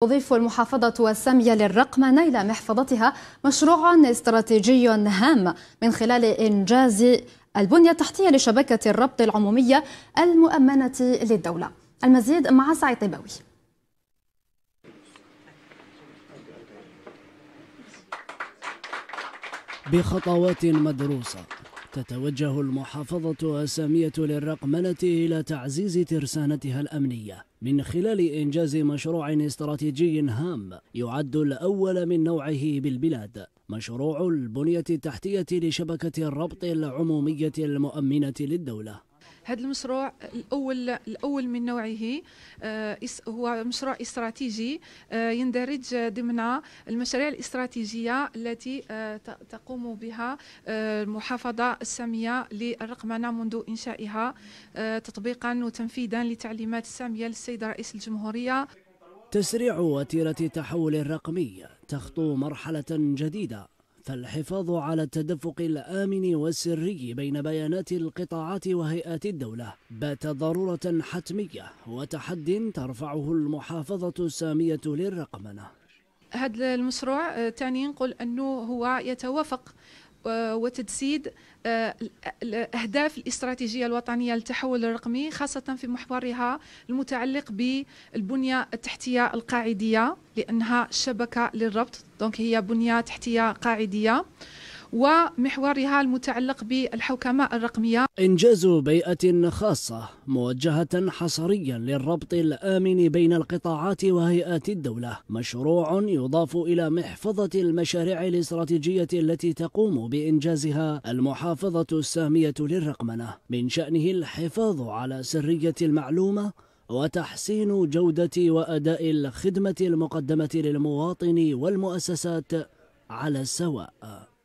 تضيف المحافظة السامية للرقمنة إلى محفظتها مشروعا استراتيجي هام من خلال إنجاز البنية التحتية لشبكة الربط العمومية المؤمنة للدولة المزيد مع سعيد طيباوي بخطوات مدروسة تتوجه المحافظة السامية للرقمنة إلى تعزيز ترسانتها الأمنية من خلال إنجاز مشروع استراتيجي هام يعد الأول من نوعه بالبلاد مشروع البنية التحتية لشبكة الربط العمومية المؤمنة للدولة هذا المشروع الاول الاول من نوعه آه، هو مشروع استراتيجي آه، يندرج ضمن المشاريع الاستراتيجيه التي آه، تقوم بها المحافظه الساميه للرقمنه منذ انشائها تطبيقا وتنفيذا لتعليمات الساميه للسيد رئيس الجمهوريه تسريع وتيره التحول الرقمي تخطو مرحله جديده فالحفاظ على التدفق الآمن والسري بين بيانات القطاعات وهيئات الدولة بات ضرورة حتمية وتحد ترفعه المحافظة السامية للرقمنة هذا المشروع آه، تاني نقول أنه هو يتوافق وتجسيد آه، الأهداف الاستراتيجية الوطنية للتحول الرقمي خاصة في محورها المتعلق بالبنية التحتية القاعدية لأنها شبكة للربط دونك هي بنية تحتية قاعدية ومحورها المتعلق بالحوكمة الرقمية إنجاز بيئة خاصة موجهة حصريا للربط الآمن بين القطاعات وهيئات الدولة مشروع يضاف إلى محفظة المشاريع الاستراتيجية التي تقوم بإنجازها المحافظة السامية للرقمنة من شأنه الحفاظ على سرية المعلومة وتحسين جودة وأداء الخدمة المقدمة للمواطن والمؤسسات على السواء